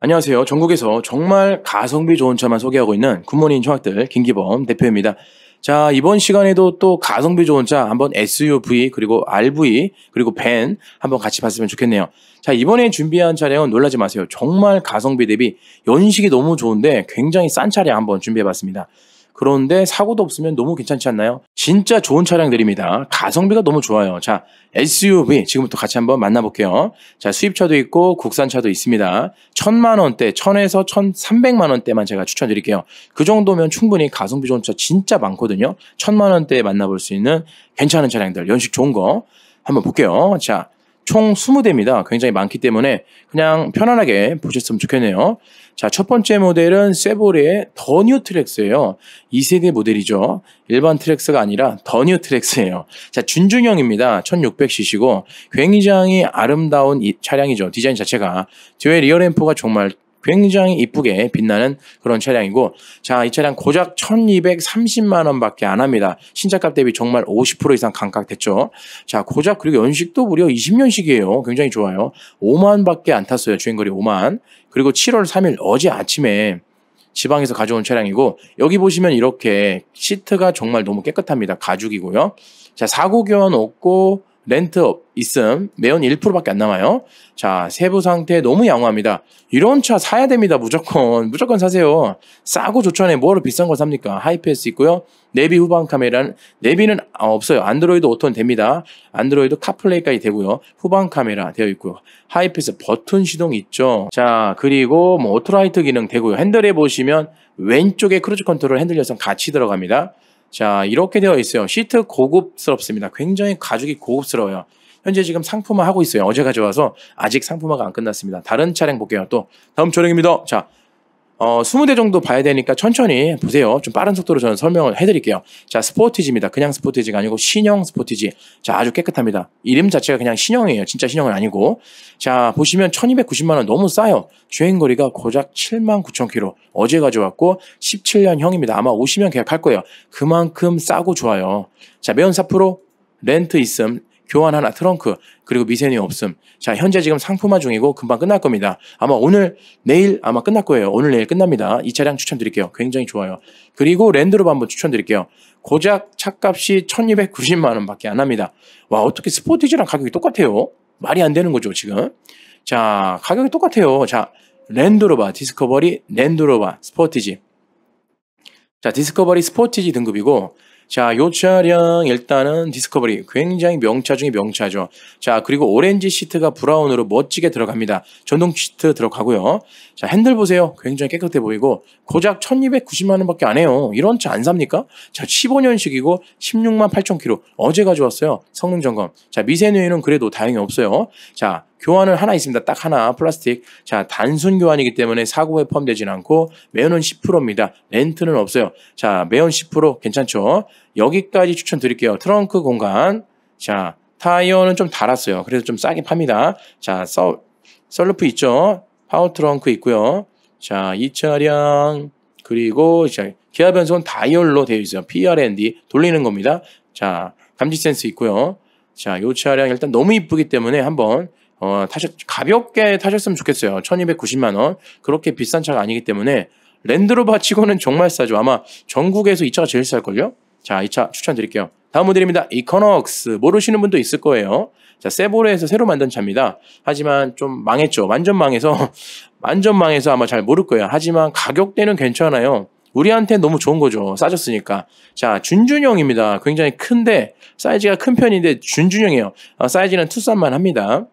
안녕하세요. 전국에서 정말 가성비 좋은 차만 소개하고 있는 굿모닝 총학들 김기범 대표입니다. 자, 이번 시간에도 또 가성비 좋은 차 한번 SUV 그리고 RV 그리고 밴 한번 같이 봤으면 좋겠네요. 자, 이번에 준비한 차량은 놀라지 마세요. 정말 가성비 대비 연식이 너무 좋은데 굉장히 싼 차량 한번 준비해 봤습니다. 그런데 사고도 없으면 너무 괜찮지 않나요? 진짜 좋은 차량들입니다. 가성비가 너무 좋아요. 자, SUV 지금부터 같이 한번 만나볼게요. 자, 수입차도 있고 국산차도 있습니다. 천만 원대, 천에서 천삼백만 원대만 제가 추천드릴게요. 그 정도면 충분히 가성비 좋은 차 진짜 많거든요. 천만 원대에 만나볼 수 있는 괜찮은 차량들, 연식 좋은 거 한번 볼게요. 자, 총 20대입니다. 굉장히 많기 때문에 그냥 편안하게 보셨으면 좋겠네요. 자, 첫 번째 모델은 세보레의 더뉴 트렉스예요. 2세대 모델이죠. 일반 트렉스가 아니라 더뉴 트렉스예요. 자, 준중형입니다. 1600cc고 굉장히 아름다운 이 차량이죠. 디자인 자체가. 뒤에 리어램프가 정말 굉장히 이쁘게 빛나는 그런 차량이고 자, 이 차량 고작 1230만 원밖에 안 합니다. 신차값 대비 정말 50% 이상 감각됐죠. 자, 고작 그리고 연식도 무려 20년식이에요. 굉장히 좋아요. 5만밖에 안 탔어요. 주행거리 5만. 그리고 7월 3일 어제 아침에 지방에서 가져온 차량이고 여기 보시면 이렇게 시트가 정말 너무 깨끗합니다. 가죽이고요. 자, 사고 교환 없고 렌트업 있음 매연 1%밖에 안 남아요. 자 세부 상태 너무 양호합니다. 이런 차 사야 됩니다 무조건 무조건 사세요. 싸고 좋천에요 뭐로 비싼 걸 삽니까? 하이패스 있고요. 내비 후방 카메라는 내비는 없어요. 안드로이드 오톤 됩니다. 안드로이드 카플레이까지 되고요. 후방 카메라 되어 있고요. 하이패스 버튼 시동 있죠. 자 그리고 뭐 오토라이트 기능 되고요. 핸들에 보시면 왼쪽에 크루즈 컨트롤 핸들 여성 같이 들어갑니다. 자, 이렇게 되어 있어요. 시트 고급스럽습니다. 굉장히 가죽이 고급스러워요. 현재 지금 상품화 하고 있어요. 어제 가져와서 아직 상품화가 안 끝났습니다. 다른 차량 볼게요. 또 다음 촬영입니다 자, 어, 20대 정도 봐야 되니까 천천히 보세요. 좀 빠른 속도로 저는 설명을 해드릴게요. 자, 스포티지입니다. 그냥 스포티지가 아니고 신형 스포티지. 자, 아주 깨끗합니다. 이름 자체가 그냥 신형이에요. 진짜 신형은 아니고. 자, 보시면 1290만원 너무 싸요. 주행거리가 고작 7만 9천 킬로. 어제 가져왔고 17년형입니다. 아마 오시면 계약할 거예요. 그만큼 싸고 좋아요. 자, 매연 4% 렌트 있음. 교환 하나, 트렁크, 그리고 미세니 없음. 자, 현재 지금 상품화 중이고 금방 끝날 겁니다. 아마 오늘, 내일 아마 끝날 거예요. 오늘, 내일 끝납니다. 이 차량 추천드릴게요. 굉장히 좋아요. 그리고 랜드로버 한번 추천드릴게요. 고작 차값이 1290만원 밖에 안 합니다. 와, 어떻게 스포티지랑 가격이 똑같아요? 말이 안 되는 거죠, 지금. 자, 가격이 똑같아요. 자, 랜드로버, 디스커버리, 랜드로버, 스포티지. 자, 디스커버리 스포티지 등급이고, 자, 요 차량 일단은 디스커버리 굉장히 명차 중에 명차죠. 자, 그리고 오렌지 시트가 브라운으로 멋지게 들어갑니다. 전동 시트 들어가고요. 자, 핸들 보세요. 굉장히 깨끗해 보이고 고작 1290만 원밖에 안 해요. 이런 차 안 삽니까? 자, 15년식이고 16만 8천 킬로 어제 가져왔어요. 성능 점검. 자, 미세누이는 그래도 다행히 없어요. 자, 교환은 하나 있습니다. 딱 하나 플라스틱. 자 단순 교환이기 때문에 사고에 포함되진 않고 매연은 10%입니다. 렌트는 없어요. 자 매연 10% 괜찮죠? 여기까지 추천드릴게요. 트렁크 공간. 자 타이어는 좀 달았어요. 그래서 좀 싸게 팝니다. 자 썰, 썰루프 있죠? 파워 트렁크 있고요. 자이 차량 그리고 자 기아 변속은 다이얼로 되어 있어요. PRND 돌리는 겁니다. 자 감지 센스 있고요. 자, 요 차량 일단 너무 이쁘기 때문에 한번 어, 타셨, 가볍게 타셨으면 좋겠어요. 1290만원. 그렇게 비싼 차가 아니기 때문에 랜드로버 치고는 정말 싸죠. 아마 전국에서 이 차가 제일 쌀걸요? 자, 이 차 추천드릴게요. 다음 모델입니다. 이커넉스. 모르시는 분도 있을 거예요. 자, 세보레에서 새로 만든 차입니다. 하지만 좀 망했죠. 완전 망해서, 완전 망해서 아마 잘 모를 거예요. 하지만 가격대는 괜찮아요. 우리한테 너무 좋은 거죠. 싸졌으니까. 자, 준준형입니다. 굉장히 큰데, 사이즈가 큰 편인데, 준준형이에요. 아, 사이즈는 투싼만 합니다.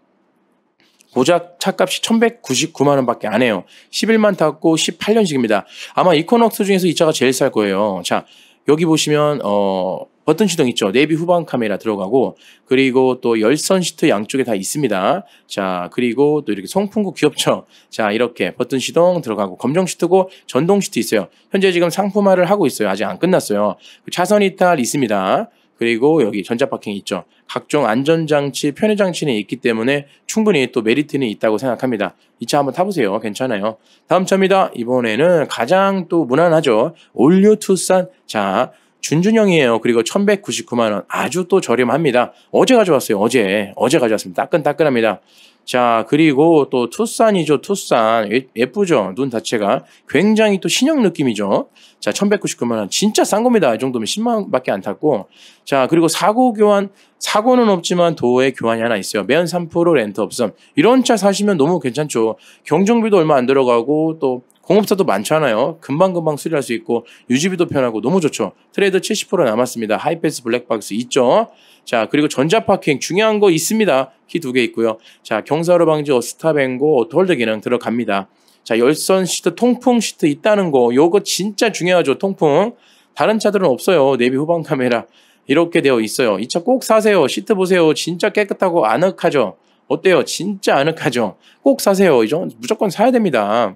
고작 차값이 1,199만 원밖에 안 해요. 11만 탔고 18년식입니다. 아마 이코넉스 중에서 이 차가 제일 쌀 거예요. 자, 여기 보시면 어 버튼 시동 있죠. 내비 후방 카메라 들어가고 그리고 또 열선 시트 양쪽에 다 있습니다. 자, 그리고 또 이렇게 송풍구 귀엽죠. 자, 이렇게 버튼 시동 들어가고 검정 시트고 전동 시트 있어요. 현재 지금 상품화를 하고 있어요. 아직 안 끝났어요. 그 차선 이탈 있습니다. 그리고 여기 전자파킹 있죠. 각종 안전장치, 편의장치는 있기 때문에 충분히 또 메리트는 있다고 생각합니다. 이 차 한번 타보세요. 괜찮아요. 다음 차입니다. 이번에는 가장 또 무난하죠. 올류 투싼. 자, 준준형이에요. 그리고 1199만원. 아주 또 저렴합니다. 어제 가져왔어요. 어제. 어제 가져왔습니다. 따끈따끈합니다. 자, 그리고 또 투싼이죠, 투싼. 예, 예쁘죠? 눈 자체가. 굉장히 또 신형 느낌이죠? 자, 1199만원. 진짜 싼 겁니다. 이 정도면 10만원 밖에 안 탔고. 자, 그리고 사고 교환, 사고는 없지만 도어에 교환이 하나 있어요. 매연 3% 렌트 없음. 이런 차 사시면 너무 괜찮죠. 경정비도 얼마 안 들어가고 또 공업사도 많잖아요. 금방금방 수리할 수 있고 유지비도 편하고 너무 좋죠. 트레이더 70% 남았습니다. 하이패스 블랙박스 있죠. 자 그리고 전자파킹 중요한 거 있습니다. 키 두 개 있고요. 자 경사로 방지 어스타뱅고 오토홀드 기능 들어갑니다. 자 열선 시트 통풍 시트 있다는 거 요거 진짜 중요하죠. 통풍 다른 차들은 없어요. 내비 후방 카메라 이렇게 되어 있어요. 이 차 꼭 사세요. 시트 보세요. 진짜 깨끗하고 아늑하죠. 어때요? 진짜 아늑하죠? 꼭 사세요. 이죠 무조건 사야 됩니다.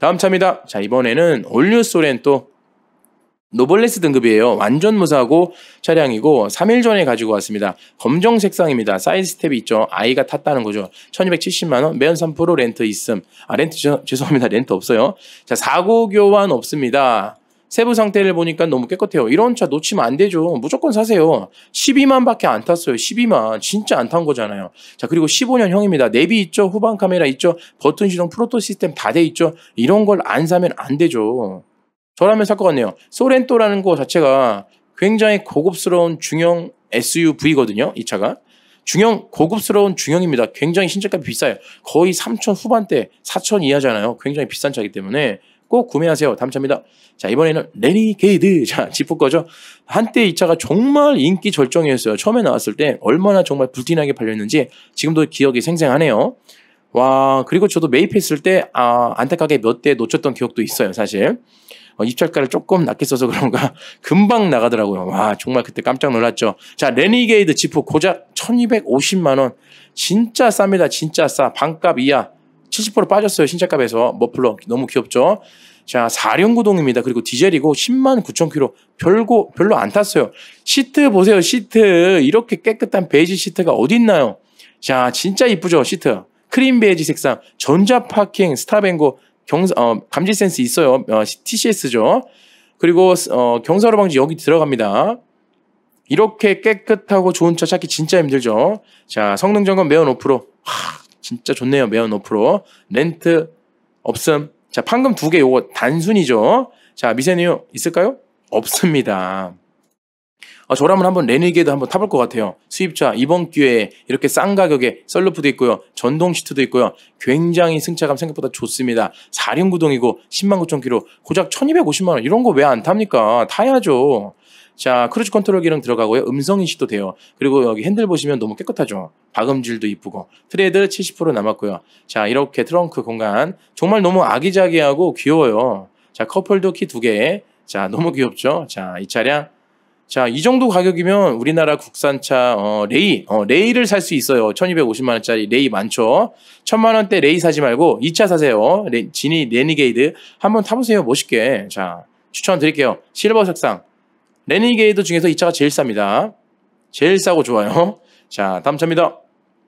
다음 차입니다. 자, 이번에는 올뉴 소렌토 노블레스 등급이에요. 완전 무사고 차량이고 3일 전에 가지고 왔습니다. 검정 색상입니다. 사이드 스텝이 있죠. 아이가 탔다는 거죠. 1270만 원, 매연 3% 렌트 있음. 아 렌트 죄송합니다. 렌트 없어요. 자, 사고 교환 없습니다. 세부 상태를 보니까 너무 깨끗해요. 이런 차 놓치면 안 되죠. 무조건 사세요. 12만밖에 안 탔어요. 12만 진짜 안 탄 거잖아요. 자 그리고 15년형입니다. 내비 있죠, 후방 카메라 있죠, 버튼 시동 프로토 시스템 다 돼 있죠. 이런 걸 안 사면 안 되죠. 저라면 살 것 같네요. 소렌토라는 거 자체가 굉장히 고급스러운 중형 SUV거든요. 이 차가. 중형 고급스러운 중형입니다. 굉장히 신차값이 비싸요. 거의 3천 후반대, 4천 이하잖아요. 굉장히 비싼 차이기 때문에 꼭 구매하세요. 당첨입니다. 자, 이번에는 레니게이드. 자, 지프 거죠. 한때 이 차가 정말 인기 절정이었어요. 처음에 나왔을 때 얼마나 정말 불티나게 팔렸는지 지금도 기억이 생생하네요. 와, 그리고 저도 매입했을 때, 아, 안타깝게 몇 대 놓쳤던 기억도 있어요, 사실. 어, 입찰가를 조금 낮게 써서 그런가 금방 나가더라고요. 와 정말 그때 깜짝 놀랐죠. 자 레니게이드 지프 고작 1250만 원 진짜 쌉니다. 진짜 싸 반값 이하 70% 빠졌어요. 신차값에서. 머플러 너무 귀엽죠. 자, 4륜 구동입니다. 그리고 디젤이고 10만 9천 킬로. 별고 별로 안 탔어요. 시트 보세요. 시트. 이렇게 깨끗한 베이지 시트가 어디 있나요? 자, 진짜 이쁘죠. 시트. 크림 베이지 색상. 전자 파킹 스타뱅고 경 어, 감지 센스 있어요. 어, TCS죠. 그리고 어, 경사로 방지 여기 들어갑니다. 이렇게 깨끗하고 좋은 차 찾기 진짜 힘들죠. 자, 성능 점검 매연 5%. 하, 진짜 좋네요. 매연 어프로. 렌트 없음. 자, 판금 두개 요거 단순이죠. 자, 미세누 있을까요? 없습니다. 아, 저라면 한번 레니게드 한번 타볼 것 같아요. 수입차 이번 기회에 이렇게 싼 가격에 셀루프도 있고요. 전동 시트도 있고요. 굉장히 승차감 생각보다 좋습니다. 4륜 구동이고 10만 9천 키로 고작 1250만 원 이런 거 왜 안 탑니까? 타야죠. 자, 크루즈 컨트롤 기능 들어가고요. 음성 인식도 돼요. 그리고 여기 핸들 보시면 너무 깨끗하죠. 박음질도 이쁘고. 트레드 70% 남았고요. 자, 이렇게 트렁크 공간 정말 너무 아기자기하고 귀여워요. 자, 커플도 키 두 개. 자, 너무 귀엽죠? 자, 이 차량 자, 이 정도 가격이면 우리나라 국산차 어, 레이, 어, 레이를 살 수 있어요. 1250만 원짜리 레이 많죠. 1000만 원대 레이 사지 말고 2차 사세요. 레, 지니 레니게이드 한번 타 보세요. 멋있게. 자, 추천드릴게요. 실버 색상. 레니게이드 중에서 이 차가 제일 쌉니다. 제일 싸고 좋아요. 자, 다음 차입니다.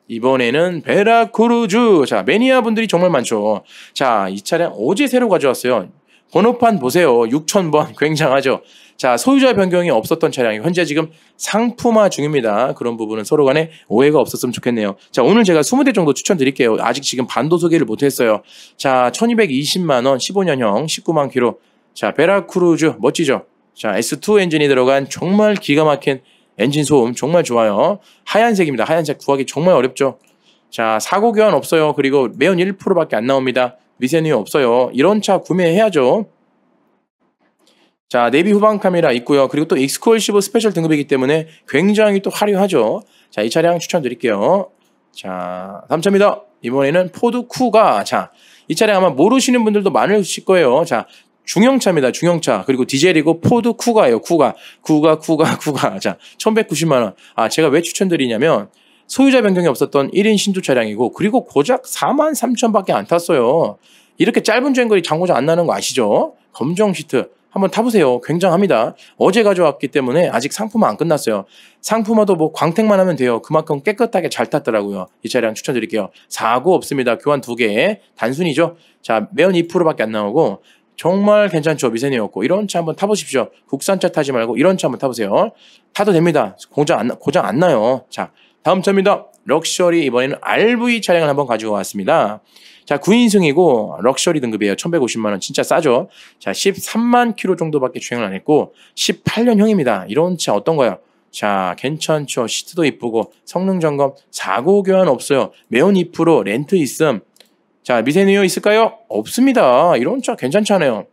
이번에는 베라크루즈. 자, 매니아 분들이 정말 많죠. 자, 이 차량 어제 새로 가져왔어요. 번호판 보세요. 6000번 굉장하죠. 자, 소유자 변경이 없었던 차량이 현재 지금 상품화 중입니다. 그런 부분은 서로 간에 오해가 없었으면 좋겠네요. 자, 오늘 제가 20대 정도 추천드릴게요. 아직 지금 반도 소개를 못 했어요. 자, 1220만 원 15년형 19만 키로. 자, 베라크루즈 멋지죠? 자, S2 엔진이 들어간 정말 기가 막힌 엔진 소음 정말 좋아요. 하얀색입니다. 하얀색 구하기 정말 어렵죠. 자, 사고 교환 없어요. 그리고 매연 1%밖에 안 나옵니다. 미세누이 없어요. 이런 차 구매해야죠. 자, 내비 후방 카메라 있고요. 그리고 또 익스코일 15 스페셜 등급이기 때문에 굉장히 또 화려하죠. 자, 이 차량 추천드릴게요. 자, 다음 차입니다. 이번에는 포드 쿠가 자, 이 차량 아마 모르시는 분들도 많으실 거예요. 자, 중형차입니다. 중형차. 그리고 디젤이고 포드 쿠가예요. 쿠가. 쿠가 쿠가 쿠가. 자, 1190만 원. 아, 제가 왜 추천드리냐면 소유자 변경이 없었던 1인 신조 차량이고 그리고 고작 4만 3천밖에 안 탔어요. 이렇게 짧은 주행거리 장고장 안 나는 거 아시죠? 검정 시트. 한번 타보세요. 굉장합니다. 어제 가져왔기 때문에 아직 상품은안 끝났어요. 상품화도 뭐 광택만 하면 돼요. 그만큼 깨끗하게 잘 탔더라고요. 이 차량 추천드릴게요. 사고 없습니다. 교환 두개 단순이죠. 자, 매연 2%밖에 안 나오고 정말 괜찮죠. 미세내였고 이런 차 한번 타보십시오. 국산차 타지 말고 이런 차 한번 타보세요. 타도 됩니다. 고장 안, 고장 안 나요. 자, 다음 차입니다. 럭셔리 이번에는 RV 차량을 한번 가지고 왔습니다. 자, 9인승이고 럭셔리 등급이에요. 1150만 원 진짜 싸죠. 자, 13만 킬로 정도밖에 주행을 안 했고 18년형입니다. 이런 차 어떤가요? 자, 괜찮죠. 시트도 이쁘고 성능 점검, 사고 교환 없어요. 매운2% 렌트 있음. 자, 미세뉴유 있을까요? 없습니다. 이런 차 괜찮잖아요.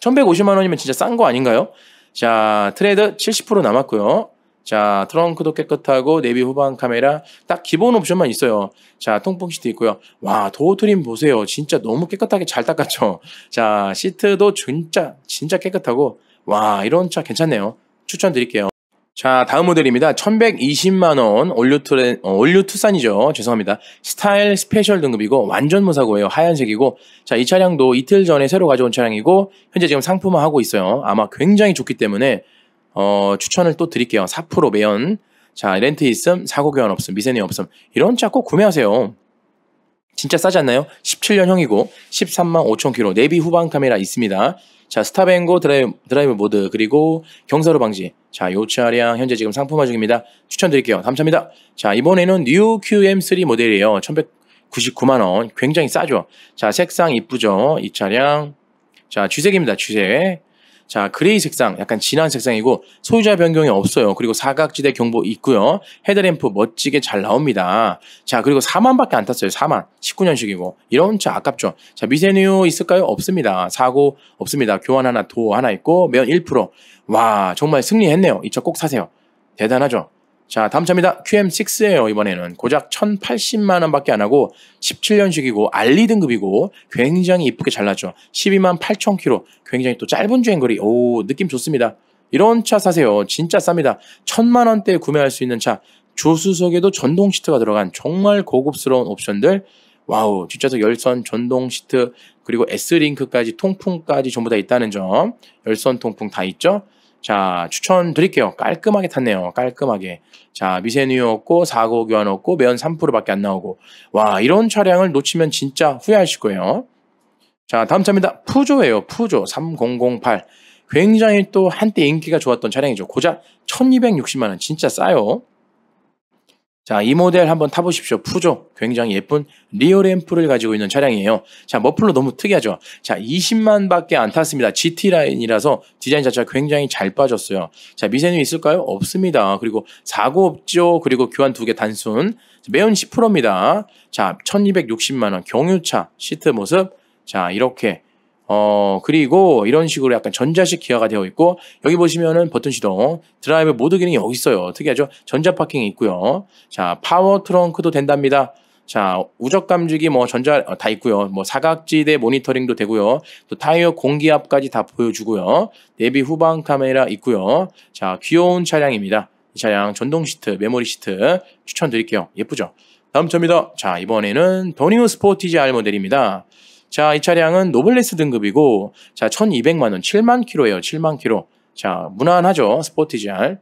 1150만 원이면 진짜 싼 거 아닌가요? 자, 트레드 70% 남았고요. 자, 트렁크도 깨끗하고 내비 후방 카메라 딱 기본 옵션만 있어요. 자, 통풍 시트 있고요. 와, 도어 트림 보세요. 진짜 너무 깨끗하게 잘 닦았죠. 자, 시트도 진짜 진짜 깨끗하고 와, 이런 차 괜찮네요. 추천드릴게요. 자, 다음 모델입니다. 1120만원, 올류 트렌, 어, 투싼이죠. 죄송합니다. 스타일 스페셜 등급이고, 완전 무사고예요. 하얀색이고, 자, 이 차량도 이틀 전에 새로 가져온 차량이고, 현재 지금 상품화하고 있어요. 아마 굉장히 좋기 때문에, 어, 추천을 또 드릴게요. 4% 매연. 자, 렌트 있음, 사고 교환 없음, 미세내 없음. 이런 차 꼭 구매하세요. 진짜 싸지 않나요? 17년형이고 13만 5천 키로 내비 후방 카메라 있습니다. 자 스타뱅고 드라이브, 드라이브 모드 그리고 경사로 방지 자 요차량 현재 지금 상품화 중입니다. 추천드릴게요. 감사합니다. 자 이번에는 뉴 QM3 모델이에요. 1199만원 굉장히 싸죠. 자 색상 이쁘죠. 이 차량 자 주색입니다. 주색 자, 그레이 색상, 약간 진한 색상이고 소유자 변경이 없어요. 그리고 사각지대 경보 있고요. 헤드램프 멋지게 잘 나옵니다. 자, 그리고 4만밖에 안 탔어요. 4만. 19년식이고. 이런 차 아깝죠. 자, 미세뉴 있을까요? 없습니다. 사고 없습니다. 교환 하나, 도 하나 있고 면 1%. 와, 정말 승리했네요. 이 차 꼭 사세요. 대단하죠? 자, 다음 차입니다. q m 6에요 이번에는 고작 1,080만 원밖에 안 하고 17년식이고 알리 등급이고 굉장히 이쁘게 잘났죠. 12만 8천 킬로. 굉장히 또 짧은 주행 거리. 오, 느낌 좋습니다. 이런 차 사세요. 진짜 쌉니다. 1,000만 원대에 구매할 수 있는 차. 조수석에도 전동 시트가 들어간 정말 고급스러운 옵션들. 와우, 뒷좌석 열선, 전동 시트, 그리고 S링크까지 통풍까지 전부 다 있다는 점. 열선 통풍 다 있죠. 자, 추천드릴게요. 깔끔하게 탔네요. 깔끔하게. 자, 미세뉴유 없고, 사고 교환 없고, 매연 3%밖에 안 나오고. 와, 이런 차량을 놓치면 진짜 후회하실 거예요. 자, 다음 차입니다. 푸조예요. 푸조 3008. 굉장히 또 한때 인기가 좋았던 차량이죠. 고작 1260만 원. 진짜 싸요. 자, 이 모델 한번 타보십시오. 푸조. 굉장히 예쁜 리어 램프를 가지고 있는 차량이에요. 자, 머플러 너무 특이하죠? 자, 20만 밖에 안 탔습니다. GT 라인이라서 디자인 자체가 굉장히 잘 빠졌어요. 자, 미세누 있을까요? 없습니다. 그리고 사고 없죠. 그리고 교환 두 개 단순. 매운 10%입니다. 자, 1260만원 경유차 시트 모습. 자, 이렇게 어, 그리고 이런 식으로 약간 전자식 기어가 되어 있고, 여기 보시면은 버튼 시동, 드라이브 모드 기능이 여기 있어요. 특이하죠? 전자 파킹이 있고요. 자, 파워 트렁크도 된답니다. 자, 우적 감지기 뭐 전자 어, 다 있고요. 뭐 사각지대 모니터링도 되고요. 또 타이어 공기압까지 다 보여주고요. 내비 후방 카메라 있고요. 자, 귀여운 차량입니다. 이 차량 전동 시트, 메모리 시트 추천드릴게요. 예쁘죠? 다음 차입니다. 자, 이번에는 더닝 스포티지 R 모델입니다. 자, 이 차량은 노블레스 등급이고, 자, 1200만원, 7만 키로예요 7만 키로 자, 무난하죠. 스포티지알.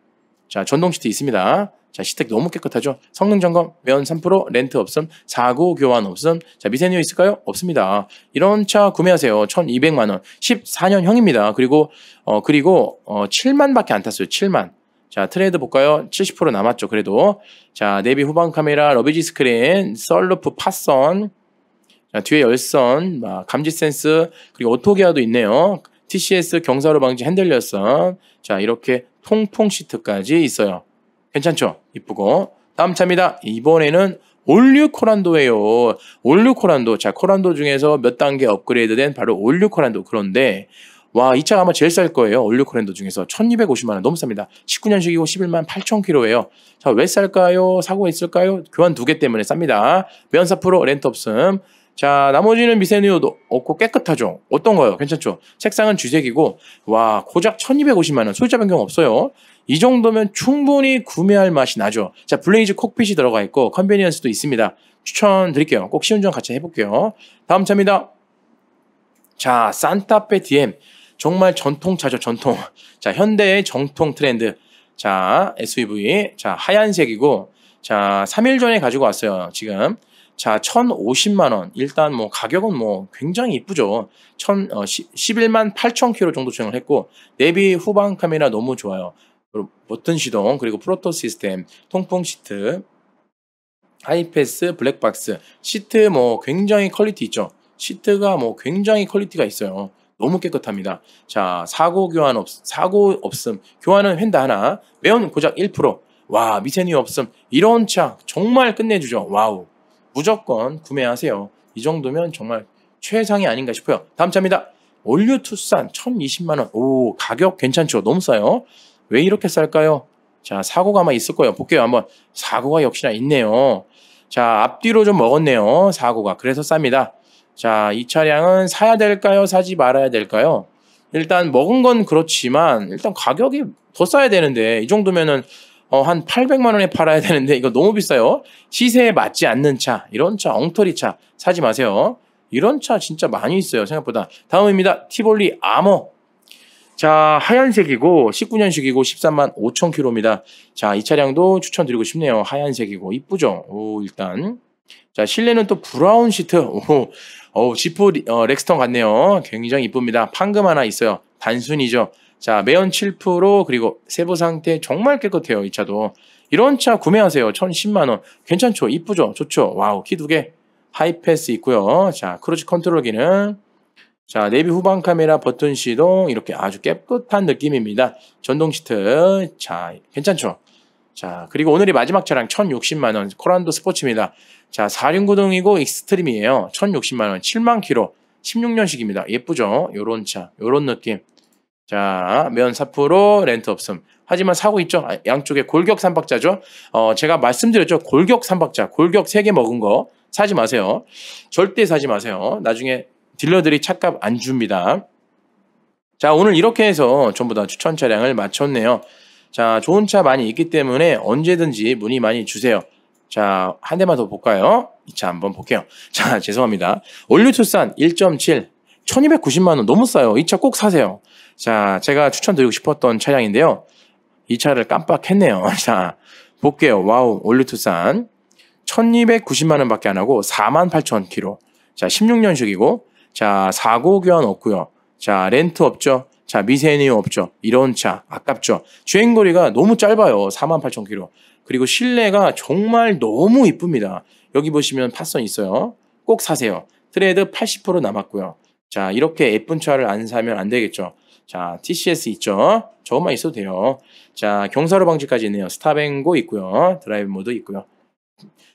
자, 전동 시트 있습니다. 자, 시택 너무 깨끗하죠? 성능 점검, 면 3%, 렌트 없음, 사고 교환 없음. 자, 미세누 있을까요? 없습니다. 이런 차 구매하세요. 1200만 원. 14년형입니다. 그리고 어 그리고 어 7만밖에 안 탔어요. 7만. 자, 트레드 볼까요? 70% 남았죠. 그래도. 자, 내비 후방 카메라, 러비지 스크린, 썰루프 파선, 아, 뒤에 열선, 아, 감지 센스, 그리고 오토기어도 있네요. TCS 경사로 방지 핸들 열선. 자, 이렇게 통풍 시트까지 있어요. 괜찮죠? 이쁘고. 다음 차입니다. 이번에는 올류 코란도예요. 올류 코란도. 자, 코란도 중에서 몇 단계 업그레이드된 바로 올류 코란도. 그런데 와, 이 차가 아마 제일 쌀 거예요. 올류 코란도 중에서 1,250만 원 너무 쌉니다. 19년식이고 11만 8천 키로예요 자, 왜 쌀까요? 사고가 있을까요? 교환 두 개 때문에 쌉니다. 면사 프로 렌트 없음. 자, 나머지는 미세누유도 없고 깨끗하죠? 어떤가요? 괜찮죠? 색상은 주색이고, 와, 고작 1250만원. 소유자 변경 없어요. 이 정도면 충분히 구매할 맛이 나죠. 자, 블레이즈 콕핏이 들어가 있고, 컨베니언스도 있습니다. 추천드릴게요. 꼭 시운전 같이 해볼게요. 다음 차입니다. 자, 산타페 DM. 정말 전통차죠, 전통. 자, 현대의 정통 트렌드. 자, SUV. 자, 하얀색이고, 자, 3일 전에 가지고 왔어요, 지금. 자, 1,050만 원. 일단 뭐 가격은 뭐 굉장히 이쁘죠. 1 어, 11만 8천 킬로 정도 주행을 했고 내비 후방 카메라 너무 좋아요. 버튼 시동 그리고 프로토 시스템, 통풍 시트, 하이패스, 블랙박스, 시트 뭐 굉장히 퀄리티 있죠. 시트가 뭐 굉장히 퀄리티가 있어요. 너무 깨끗합니다. 자, 사고 교환 없, 사고 없음. 교환은 휀다 하나. 매운 고작 1%. 와, 미세니 없음. 이런 차 정말 끝내주죠. 와우. 무조건 구매하세요. 이 정도면 정말 최상이 아닌가 싶어요. 다음 차입니다. 올류 투싼 1020만원. 오, 가격 괜찮죠? 너무 싸요. 왜 이렇게 쌀까요? 자, 사고가 아마 있을 거예요. 볼게요. 한번. 사고가 역시나 있네요. 자, 앞뒤로 좀 먹었네요. 사고가. 그래서 쌉니다. 자, 이 차량은 사야 될까요? 사지 말아야 될까요? 일단 먹은 건 그렇지만 일단 가격이 더 싸야 되는데 이 정도면은 어, 한 800만 원에 팔아야 되는데 이거 너무 비싸요. 시세에 맞지 않는 차, 이런 차, 엉터리 차 사지 마세요. 이런 차 진짜 많이 있어요. 생각보다. 다음입니다. 티볼리 아머. 자, 하얀색이고 19년식이고 13만 5천 킬로입니다. 자, 이 차량도 추천드리고 싶네요. 하얀색이고 이쁘죠? 오, 일단. 자, 실내는 또 브라운 시트. 오, 오 지프 어, 렉스턴 같네요. 굉장히 이쁩니다. 판금 하나 있어요. 단순이죠. 자, 매연 7% 그리고 세부 상태 정말 깨끗해요. 이 차도. 이런 차 구매하세요. 1,010만 원. 괜찮죠? 이쁘죠? 좋죠? 와우. 키 두 개. 하이패스 있고요. 자, 크루즈 컨트롤 기능. 자, 내비 후방 카메라 버튼 시동 이렇게 아주 깨끗한 느낌입니다. 전동 시트. 자, 괜찮죠? 자, 그리고 오늘이 마지막 차량 1,060만 원. 코란도 스포츠입니다. 자, 4륜구동이고 익스트림이에요. 1,060만 원. 7만 키로. 16년식입니다. 예쁘죠? 요런 차. 요런 느낌. 자, 면사포로 렌트 없음. 하지만 사고 있죠? 아, 양쪽에 골격 삼박자죠? 어, 제가 말씀드렸죠? 골격 삼박자, 골격 세 개 먹은 거 사지 마세요. 절대 사지 마세요. 나중에 딜러들이 착값 안 줍니다. 자, 오늘 이렇게 해서 전부 다 추천 차량을 마쳤네요. 자, 좋은 차 많이 있기 때문에 언제든지 문의 많이 주세요. 자, 한 대만 더 볼까요? 이 차 한번 볼게요. 자, 죄송합니다. 올류투싼 1.7, 1290만원 너무 싸요. 이 차 꼭 사세요. 자, 제가 추천드리고 싶었던 차량인데요. 이 차를 깜빡했네요. 자, 볼게요. 와우, 올리투산. 1290만 원밖에 안 하고 4 8 0 0 0 k m 자, 16년식이고. 자, 사고 교환 없고요. 자, 렌트 없죠. 자, 미세누 없죠. 이런 차 아깝죠. 주행 거리가 너무 짧아요. 4 8 0 0 0 k m 그리고 실내가 정말 너무 이쁩니다. 여기 보시면 파선 있어요. 꼭 사세요. 트레드 80% 남았고요. 자, 이렇게 예쁜 차를 안 사면 안 되겠죠. 자, TCS 있죠? 저것만 있어도 돼요. 자, 경사로 방지까지 있네요. 스탑앤고 있고요. 드라이브 모드 있고요.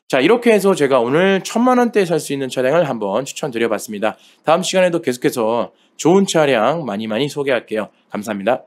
자, 이렇게 해서 제가 오늘 천만 원대에 살 수 있는 차량을 한번 추천드려봤습니다. 다음 시간에도 계속해서 좋은 차량 많이 많이 소개할게요. 감사합니다.